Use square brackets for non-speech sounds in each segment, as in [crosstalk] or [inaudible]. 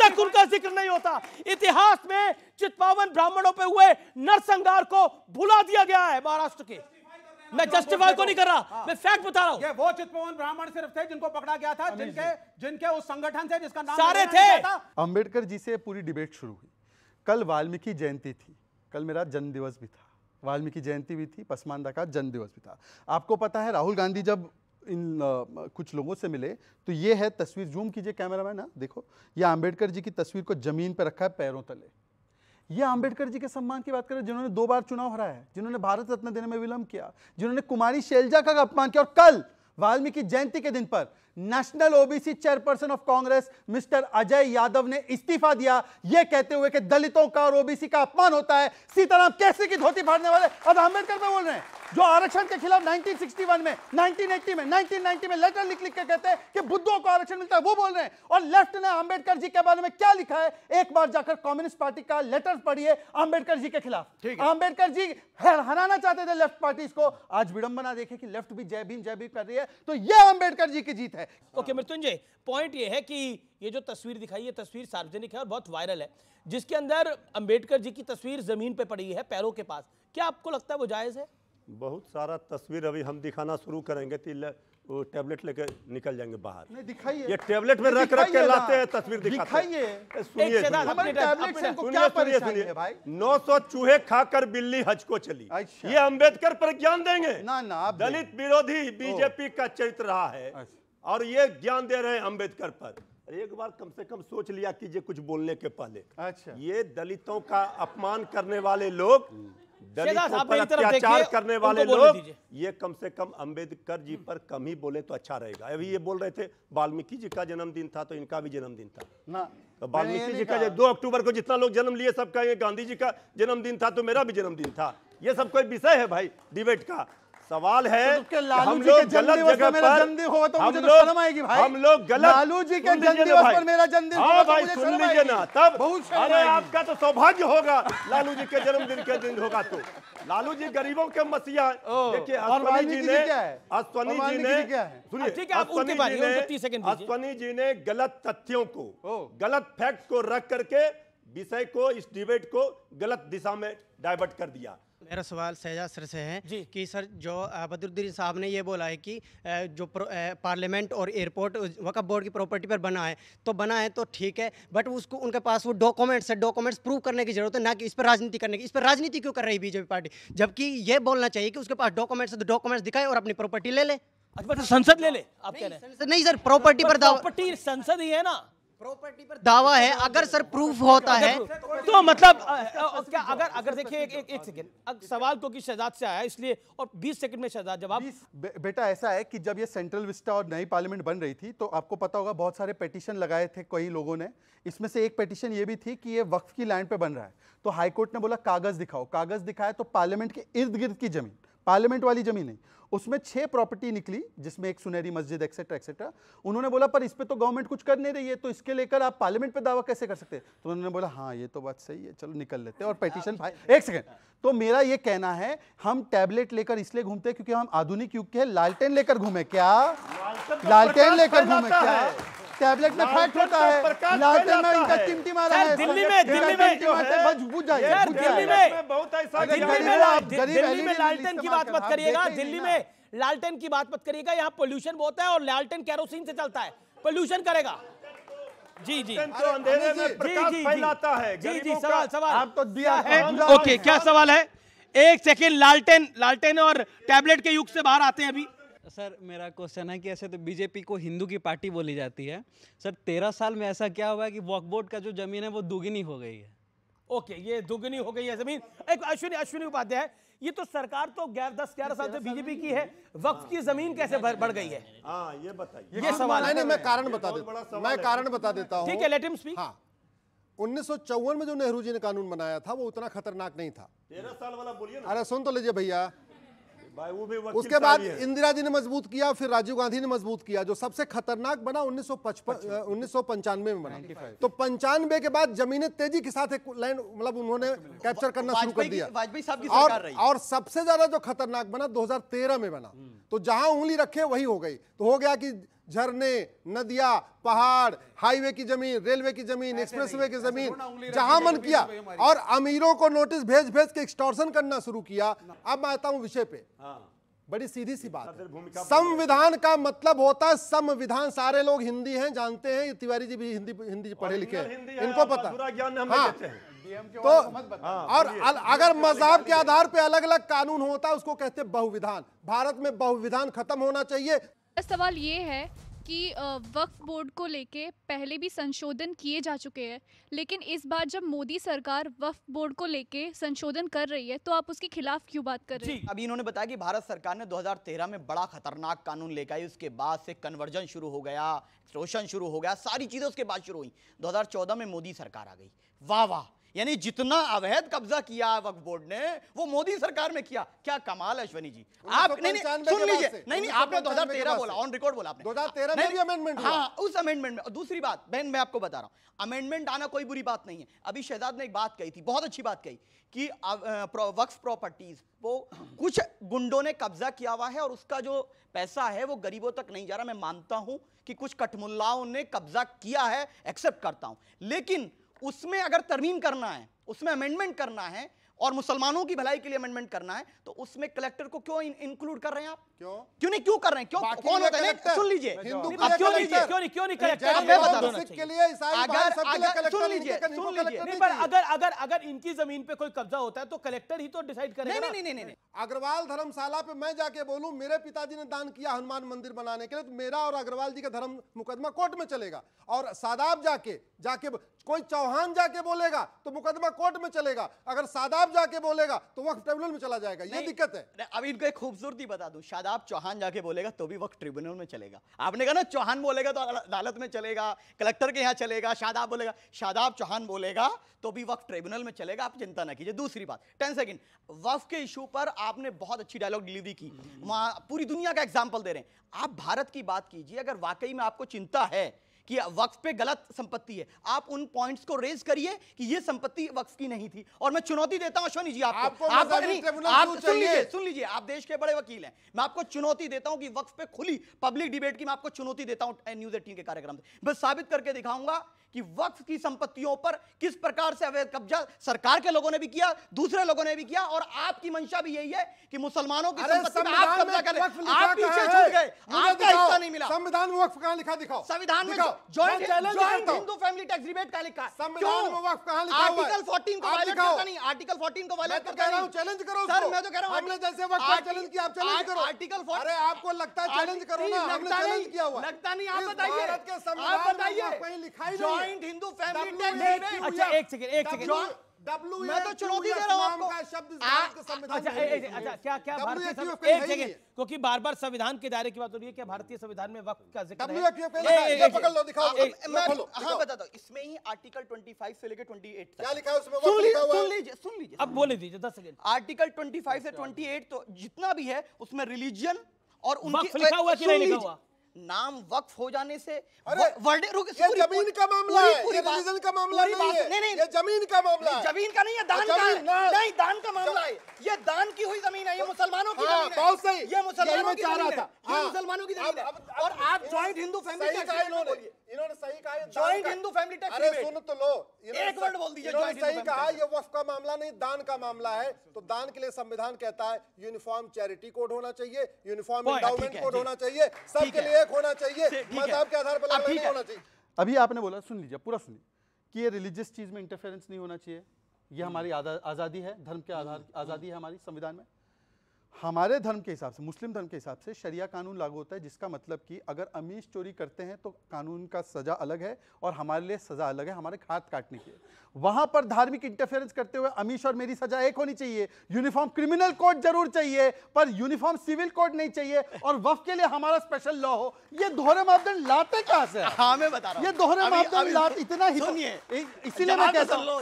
तक उनका जिक्र नहीं होता इतिहास में चितपावन ब्राह्मणों पे हुए नरसंहार को भुला दिया गया है महाराष्ट्र के मैं जस्टिफाई को तो नहीं कर रहा हाँ। मैं फैक्ट बता रहा हूँ वो चितपावन ब्राह्मण सिर्फ थे जिनको पकड़ा गया था जिनके जिनके उस संगठन से जिसका नाम सारे थे अम्बेडकर जी से पूरी डिबेट शुरू हुई कल वाल्मीकि जयंती थी कल मेरा जन्मदिवस भी था वाल्मीकि जयंती भी थी पसमानदा का जन्मदिवस भी था आपको पता है राहुल गांधी जब इन आ, कुछ लोगों से मिले तो ये है तस्वीर जूम कीजिए कैमरा मैन हाँ, देखो ये आम्बेडकर जी की तस्वीर को जमीन पर रखा है पैरों तले ये आम्बेडकर जी के सम्मान की बात करें जिन्होंने दो बार चुनाव हराया है जिन्होंने भारत रत्न देने में विलंब किया जिन्होंने कुमारी शैलजा का अपमान किया और कल वाल्मीकि जयंती के दिन पर national OBC chairperson of Congress mister Ajay Yadav ने इस्तीफा दिया यह कहते हुए कि दलितों का और ओबीसी का अपमान होता है सीताराम कैसे की धोती फाड़ने वाले अब आम्बेडकर पर बोल रहे हैं जो आरक्षण के खिलाफ 1961 में 1980 में 1990 में लेटर लिख लिख के कहते हैं कि बुद्धों को आरक्षण मिलता है वो बोल रहे हैं और लेफ्ट ने अंबेडकर जी के बारे में क्या लिखा है एक बार जाकर कम्युनिस्ट पार्टी का लेटर पढ़िए अंबेडकर जी के खिलाफ अंबेडकर जी हराना चाहते थे लेफ्ट पार्टी को आज विडंबना देखे कि लेफ्ट भी जय भीम जय भीम कर रही है तो यह अंबेडकर जी की जीत है ओके मृत्युंजय पॉइंट ये है कि ये जो तस्वीर दिखाई है तस्वीर सार्वजनिक है और बहुत वायरल है जिसके अंदर अंबेडकर जी की तस्वीर जमीन पे पड़ी है पैरों के पास क्या आपको लगता है वो जायज है बहुत सारा तस्वीर अभी हम दिखाना शुरू करेंगे तो टैबलेट लेके निकल जाएंगे बाहर नहीं दिखाइए ये टैबलेट में रख रख के लाते हैं तस्वीर दिखाइए सुनिए सुनिए नौ सौ चूहे खाकर बिल्ली हज को चली अच्छा। ये अम्बेडकर पर ज्ञान देंगे ना ना दलित विरोधी बीजेपी का चरित्र रहा है अच्छा। और ये ज्ञान दे रहे हैं अम्बेडकर पर एक बार कम से कम सोच लिया कीजिए कुछ बोलने के पहले अच्छा ये दलितों का अपमान करने वाले लोग अत्याचार करने वाले लोग ये कम से कम अंबेडकर जी पर कम ही बोले तो अच्छा रहेगा अभी ये बोल रहे थे वाल्मीकि जी का जन्मदिन था तो इनका भी जन्मदिन था तो वाल्मीकि जी का दो अक्टूबर को जितना लोग जन्म लिए सब कहेंगे गांधी जी का जन्मदिन था तो मेरा भी जन्मदिन था ये सब कोई विषय है भाई डिबेट का सवाल है तो लालू जी के गलत जगह पर जन्मदिन होगा तो मुझे तो शर्म आएगी भाई हम लोग गलत लालू जी के जन्मदिवस पर मेरा जन्मदिन हाँ होगा तो भाई सुन लीजिए ना तब बहुत अरे आपका तो सौभाग्य होगा लालू जी के जन्मदिन के दिन होगा तो लालू जी गरीबों के मसीहा देखिए अश्वनी जी ने अश्वनी जी ने सुनिए हाँ, अश्वनी जी ने गलत तथ्यों को गलत फैक्ट को रख करके विषय को इस डिबेट को गलत दिशा में डाइवर्ट कर दिया मेरा सवाल सहजा सर से है कि सर जो बदरुद्दीन साहब ने ये बोला है कि जो पार्लियामेंट और एयरपोर्ट वक्फ बोर्ड की प्रॉपर्टी पर बना है तो बना है तो ठीक है बट उसको उनके पास वो डॉक्यूमेंट्स है डॉक्यूमेंट्स प्रूव करने की जरूरत है ना कि इस पर राजनीति करने की इस पर राजनीति क्यों कर रही बीजेपी पार्टी जबकि ये बोलना चाहिए कि उसके पास डॉक्यूमेंट्स है तो डॉक्यूमेंट्स दिखाए और अपनी प्रॉपर्टी ले ले अच्छा तो संसद ले ले आप कह रहे हैं नहीं सर प्रॉपर्टी पर प्रॉपर्टी संसद ही है ना प्रॉपर्टी पर दावा तो है अगर सर प्रूफ होता है तो, तो मतलब क्या अगर अगर देखिए एक एक, एक सेकंड सवाल क्योंकि शहजाद से आया इसलिए और 20 सेकंड में शहजाद जवाब बेटा ऐसा है कि जब ये सेंट्रल विस्टा और नई पार्लियामेंट बन रही थी तो आपको पता होगा बहुत सारे पेटिशन लगाए थे कई लोगों ने इसमें से एक पेटिशन ये भी थी कि ये वक्फ की लैंड पे बन रहा है तो हाईकोर्ट ने बोला कागज दिखाओ कागज दिखाया तो पार्लियामेंट के इर्द गिर्द की जमीन पार्लियामेंट वाली जमीन है उसमें छह प्रॉपर्टी निकली जिसमें एक सुनहरी मस्जिद एक्सेट्रा एक्सेट्रा उन्होंने बोला पर इस पर तो गवर्नमेंट कुछ कर नहीं रही है तो इसके लेकर आप पार्लियामेंट पे दावा कैसे कर सकते तो उन्होंने बोला हाँ ये तो बात सही है चलो निकल लेते हैं और पेटिशन फाइल एक सेकेंड तो मेरा ये कहना है हम टैबलेट लेकर इसलिए घूमते हैं क्योंकि हम आधुनिक युग के लालटेन लेकर घूमे क्या लालटेन तो लेकर घूमे क्या टैबलेट में फैक्ट होता है लाते में इनका चिमटी मारा है दिल्ली में दिल्ली में जो है बस बुझ जाइए दिल्ली में बहुत ऐसा दिल्ली में लालटेन की बात मत करिएगा दिल्ली में लालटेन की बात मत करिएगा यहां पोल्यूशन बहुत है और लालटेन केरोसिन से चलता है पोल्यूशन करेगा जी जी तो अंधेरे में प्रकाश फैलाता है जी जी सवाल सवाल आप तो दिया है ओके क्या सवाल है एक सेकेंड लालटेन लालटेन और टैबलेट के युग से बाहर आते हैं अभी सर मेरा क्वेश्चन है कि ऐसे तो बीजेपी को हिंदू की पार्टी बोली जाती है सर तेरह साल में ऐसा क्या हुआ है कि वॉकबोर्ड का जो जमीन है वो दुगनी हो गई है ओके ये दुगनी हो गई है जमीन एक अश्विनी अश्विनी उपाध्याय ये तो सरकार तो ग्यारह दस ग्यारह साल से बीजेपी की है वक्त की जमीन कैसे बढ़ गई है हाँ, ये बताइए ये हाँ, सवाल है मैं कारण बता देता हूँ मैं कारण बता देता हूँ ठीक है लेटिम स्पीक हाँ उन्नीस में जो नेहरू जी ने कानून बनाया था वो उतना खतरनाक नहीं था तेरह साल वाला बोलिए अरे सुन तो लीजिए भैया भाई वो भी उसके बाद इंदिरा जी ने मजबूत किया फिर राजीव गांधी ने मजबूत किया जो सबसे खतरनाक बना उन्नीस सौ पंचानवे में बना तो पंचानवे के बाद जमीने तेजी के साथ एक लैंड मतलब उन्होंने कैप्चर करना शुरू कर दिया और, सबसे ज्यादा जो खतरनाक बना दो में बना हम्म। तो जहां उंगली रखे वही हो गई तो हो गया कि झरने नदिया पहाड़ हाईवे की जमीन रेलवे की जमीन एक्सप्रेसवे की जमीन जहां मन किया और अमीरों को नोटिस भेज भेज के एक्सटॉर्शन करना शुरू किया अब मैं आता हूं विषय पे हाँ। बड़ी सीधी सी बात संविधान का मतलब होता है संविधान सारे लोग हिंदी हैं जानते हैं तिवारी जी भी हिंदी हिंदी पढ़े लिखे हैं इनको पता हाँ तो, तो हाँ, और अगर मजहब के आधार पे अलग अलग कानून होता उसको कहते बहुविधान भारत में बहुविधान खत्म होना चाहिए सवाल ये है कि वक्फ बोर्ड को लेके पहले भी संशोधन किए जा चुके हैं लेकिन इस बार जब मोदी सरकार वक्फ बोर्ड को लेके संशोधन कर रही है तो आप उसके खिलाफ क्यों बात कर रहे हैं अभी इन्होंने बताया कि भारत सरकार ने 2013 में बड़ा खतरनाक कानून लेकर आई उसके बाद से कन्वर्जन शुरू हो गया शोषण शुरू हो गया सारी चीज़ें उसके बाद शुरू हुई दो में मोदी सरकार आ गई वाह वाह यानी जितना अवैध कब्जा किया वक्फ बोर्ड ने वो मोदी सरकार में किया क्या कमाल है अश्वनी जी आप नहीं नहीं सुन लीजिए नहीं नहीं आपने 2013 बोला ऑन रिकॉर्ड बोला आपने 2013 में भी अमेंडमेंट हाँ उस अमेंडमेंट में दूसरी बात बहन मैं आपको बता रहा हूं अमेंडमेंट आना कोई बुरी बात नहीं है अभी शहजाद ने एक बात कही थी बहुत अच्छी बात कही कि वक्फ प्रॉपर्टीज वो कुछ गुंडों ने कब्जा किया हुआ है और उसका जो पैसा है वो गरीबों तक नहीं जा रहा मैं मानता हूं कि कुछ कठमुल्लाओं ने कब्जा किया है एक्सेप्ट करता हूं लेकिन उसमें अगर तरमीम करना है उसमें अमेंडमेंट करना है और मुसलमानों की भलाई के लिए अमेंडमेंट करना है तो उसमें कलेक्टर को क्यों इन, इंक्लूड कर रहे हैं आप क्यों क्यों नहीं क्यों कर रहे हैं क्यों कौन होता है सुन लीजिए क्यों लीजिए क्यों नहीं क्यों नहीं कलेक्टर मैं बता सुन लीजिए सुन लीजिए पर अगर अगर अगर इनकी जमीन पे कोई कब्जा होता है तो कलेक्टर ही तो डिसाइड करेगा नहीं नहीं नहीं अग्रवाल धर्मशाला पे मैं जाके बोलूं मेरे पिताजी ने दान किया हनुमान मंदिर बनाने के लिए तो मेरा और अग्रवाल जी का धर्म मुकदमा कोर्ट में चलेगा और सादाब जाके जाके कोई चौहान जाके बोलेगा तो मुकदमा कोर्ट में चलेगा अगर सादाब शादाब जाके बोलेगा तो वक्त ट्रिब्यूनल में चला जाएगा ये दिक्कत है अब इनको एक खूबसूरती बता दू शादाब चौहान जाके बोलेगा तो भी वक्त ट्रिब्यूनल में चलेगा आपने कहा ना चौहान बोलेगा तो अदालत में चलेगा कलेक्टर के यहाँ चलेगा शादाब बोलेगा शादाब चौहान बोलेगा तो भी वक्त ट्रिब्यूनल में चलेगा आप चिंता ना कीजिए दूसरी बात टेन सेकेंड वफ के इशू पर आपने बहुत अच्छी डायलॉग डिलीवरी की हम्म। वहां पूरी दुनिया का एग्जाम्पल दे रहे हैं आप भारत की बात कीजिए अगर वाकई में आपको चिंता है कि वक्फ पे गलत संपत्ति है आप उन पॉइंट्स को रेज करिए कि ये संपत्ति वक्फ की नहीं थी और मैं चुनौती देता हूं अश्वनी जी आपको, आप, आप, आप नहीं, आप सुन लीजिए सुन लीजिए आप देश के बड़े वकील हैं मैं आपको चुनौती देता हूं कि वक्फ पे खुली पब्लिक डिबेट की मैं आपको चुनौती देता हूं न्यूज एटीन के कार्यक्रम से मैं साबित करके दिखाऊंगा कि वक्फ की संपत्तियों पर किस प्रकार से अवैध कब्जा सरकार के लोगों ने भी किया दूसरे लोगों ने भी किया और आपकी मंशा भी यही है कि मुसलमानों की संपत्ति आप कब्जा करें आप पीछे छूट गए आपका हिस्सा नहीं मिला संविधान में वक्फ कहां लिखा दिखाओ संविधान में joint Hindu family tax rebate का लिखा संविधान आर्टिकल 14 को वायलेट करता नहीं आर्टिकल 14 को वायलेट तो करता नहीं चैलेंज करो सर मैं तो कह रहा हूं जैसे चैलेंज किया आप चैलेंज करो आर्टिकल अरे आपको लगता है चैलेंज करो चैलेंज किया हुआ लगता नहीं आप बताइए भारत के लिखा ही हिंदू फैमिली टैक्स रिबेट एक सेकंड एक सेकंड मैं तो चुनौती दे रहा अच्छा, अच्छा क्या क्या क्योंकि बार बार संविधान के दायरे की बात हो रही है क्या भारतीय संविधान में वक्त का इसमें ही आर्टिकल फाइव से लेकर 28 सुन लीजिए सुन लीजिए अब बोले दीजिए दस सेकंड आर्टिकल 25 से एट तो जितना भी है उसमें रिलीजन और उनकी लिखा हुआ कि नहीं लिखा हुआ नाम वक्फ हो जाने से वर्डे रुक ये जमीन का मामला है पूरी पूरी रिलीजन का मामला नहीं है नहीं नहीं ये जमीन का मामला है जमीन का नहीं है दान का नहीं दान का मामला है ये दान की हुई जमीन है ये तो- मुसलमानों की हाँ, जमीन है बहुत सही ये मुसलमानों की जमीन है हाँ। मुसलमानों की जमीन है और आप ज्वाइंट हिंदू फैमिली का जॉइंट हिंदू फैमिली टैक्स अरे सुन तो लो एक वर्ड बोल दीजिए सही कहा ये वफ का मामला नहीं दान का मामला है तो दान के लिए संविधान कहता है यूनिफॉर्म चैरिटी कोड होना चाहिए यूनिफॉर्म एंडाउमेंट कोड होना चाहिए सबके लिए एक होना चाहिए मजहब के आधार पर नहीं होना चाहिए अभी आपने बोला सुन लीजिए पूरा सुनिए कि ये रिलीजियस चीज में इंटरफेरेंस नहीं होना चाहिए ये हम्म। हमारी आजादी है धर्म के आधार आजादी है हमारी संविधान में हमारे धर्म के हिसाब से मुस्लिम धर्म के हिसाब से शरिया कानून लागू होता है जिसका मतलब कि अगर अमीर चोरी करते हैं तो कानून का सज़ा अलग है और हमारे लिए सज़ा अलग है हमारे हाथ काटने की वहां पर धार्मिक इंटरफेरेंस करते हुए अमीश और मेरी सज़ा एक होनी चाहिए यूनिफॉर्म क्रिमिनल कोड जरूर चाहिए पर यूनिफॉर्म सिविल कोड नहीं चाहिए और वफ के लिए हमारा स्पेशल लॉ हो ये दोहरे मापदंड लाते कहाँ से हाँ मैं बता रहा ये दोहरे मापदंड लाते इतना ही तो- इसीलिए मैं कहता हूँ तो-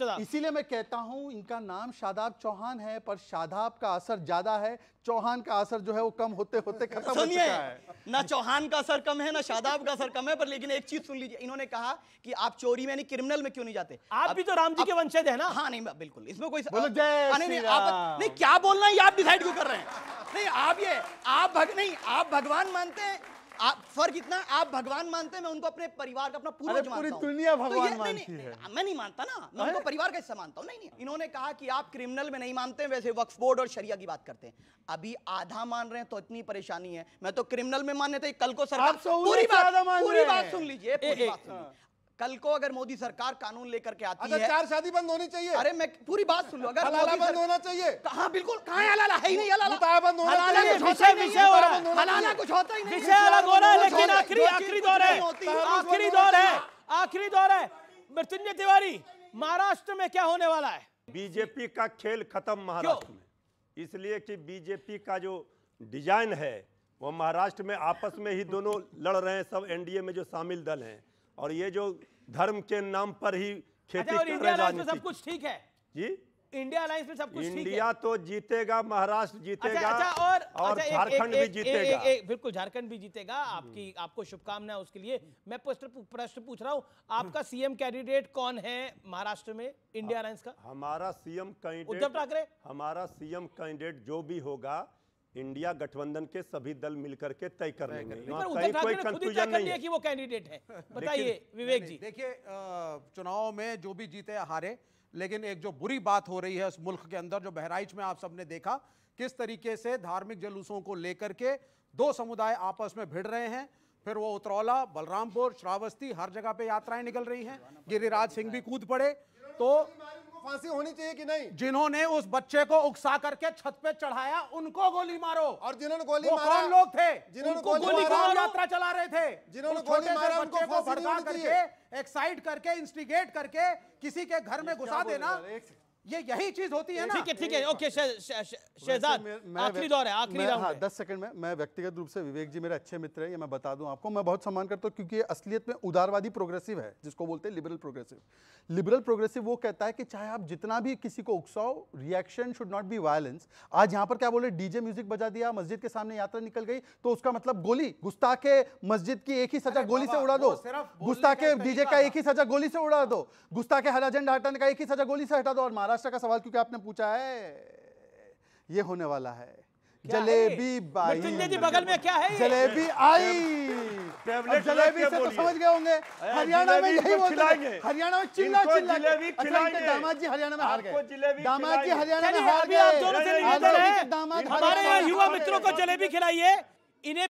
तो इसीलिए मैं कहता हूँ इनका नाम शादाब चौहान है पर शादाब का असर ज्यादा है चौहान का असर जो है वो कम होते होते खत्म हो चुका है ना चौहान का असर कम है ना शादाब का असर कम है पर लेकिन एक चीज सुन लीजिए इन्होंने कहा कि आप चोरी में नहीं क्रिमिनल में क्यों नहीं जाते आप भी तो राम जी के वंशज है ना हाँ नहीं बिल्कुल इसमें कोई नहीं क्या बोलना है आप डिसाइड क्यों कर रहे हैं नहीं आप ये आप नहीं आप भगवान मानते हैं आप फर्क इतना आप भगवान मानते हैं मैं उनको अपने परिवार का अपना पूरा मानता हूं दुनिया तो भगवान तो मानती है हाँ, मैं नहीं मानता ना मैं उनको परिवार का हिस्सा मानता हूँ नहीं नहीं इन्होंने कहा कि आप क्रिमिनल में नहीं मानते वैसे वक्फ बोर्ड और शरिया की बात करते हैं अभी आधा मान रहे हैं तो इतनी परेशानी है मैं तो क्रिमिनल में मान्य थे कल को सरकार तो पूरी बात सुन लीजिए कल को अगर मोदी सरकार कानून लेकर के आती अच्छा, है चार शादी बंद होनी चाहिए अरे मैं पूरी बात सुन लो अगर हलाला बंद होना चाहिए हाँ बिल्कुल कहाँ हलाला है ही नहीं हलाला बंद होना हलाला कुछ होता ही नहीं अलग हो रहा है लेकिन आखिरी आखिरी दौर है आखिरी दौर है आखिरी दौर है मृत्युंजय तिवारी महाराष्ट्र में क्या होने वाला है बीजेपी का खेल खत्म महाराष्ट्र में इसलिए कि बीजेपी का जो डिजाइन है वो महाराष्ट्र में आपस में ही दोनों लड़ रहे हैं सब एनडीए में जो शामिल दल हैं और ये जो धर्म के नाम पर ही खेती अच्छा, और इंडिया में सब कुछ ठीक है जी इंडिया अलायंस में सब कुछ इंडिया तो जीतेगा महाराष्ट्र अच्छा, जीतेगा अच्छा, अच्छा, और, और अच्छा, झारखंड भी जीतेगा बिल्कुल झारखंड भी जीतेगा हम्म। आपकी आपको शुभकामनाएं उसके लिए मैं प्रश्न पूछ रहा हूँ आपका सीएम कैंडिडेट कौन है महाराष्ट्र में इंडिया अलायंस हाँ, का हमारा सीएम कैंडिडेट उद्धव ठाकरे हमारा सीएम कैंडिडेट जो भी होगा इंडिया गठबंधन के सभी दल मिलकर के तय कर लेंगे कंफ्यूजन नहीं है कि वो कैंडिडेट है [laughs] बताइए विवेक जी देखिए चुनाव में जो भी जीते हारे लेकिन एक जो बुरी बात हो रही है उस मुल्क के अंदर जो बहराइच में आप सबने देखा किस तरीके से धार्मिक जलूसों को लेकर के दो समुदाय आपस में भिड़ रहे हैं फिर वो उतरौला बलरामपुर श्रावस्ती हर जगह पे यात्राएं निकल रही हैं गिरिराज सिंह भी कूद पड़े तो फांसी होनी चाहिए कि नहीं जिन्होंने उस बच्चे को उकसा करके छत पे चढ़ाया उनको गोली मारो और जिन्होंने गोली मारा कौन लोग थे जिन्होंने गोली मारा यात्रा चला रहे थे जिन्होंने गोली मारा उनको फांसी करके एक्साइट करके इंस्टिगेट करके किसी के घर में घुसा देना ये यही चीज होती है ना ठीक है ठीक है ओके शहजाद आखिरी दौर है आखिरी राउंड हाँ, दस सेकंड में मैं व्यक्तिगत रूप से विवेक जी मेरे अच्छे मित्र हैं ये मैं बता दूं आपको मैं बहुत सम्मान करता हूं क्योंकि ये असलियत में उदारवादी प्रोग्रेसिव है जिसको बोलते हैं लिबरल प्रोग्रेसिव लिबरल प्रोग्रेसिव वो कहता है कि चाहे आप जितना भी किसी को उकसाओ reaction should not be violence आज यहां पर क्या बोले डीजे म्यूजिक बजा दिया मस्जिद के सामने यात्रा निकल गई तो उसका मतलब गोली गुस्ताखे मस्जिद की एक ही सजा गोली से उड़ा दो गुस्ताखे डीजे का एक ही सजा गोली से उड़ा दो गुस्ताखे हरा झंडा हटाने का एक ही सजा गोली से हटा दो और मारा महाराष्ट्र का सवाल क्योंकि आपने पूछा है ये होने वाला है जलेबी बाई जी बगल में क्या है जलेबी आई जलेबी से तो समझ गए होंगे हरियाणा में यही बोलते हैं हरियाणा में चिल्ला चिल्ला अच्छा दामाद जी हरियाणा में हार गए दामाद जी हरियाणा में हार गए दामाद हमारे युवा मित्रों को जलेबी खिलाइए इन्हें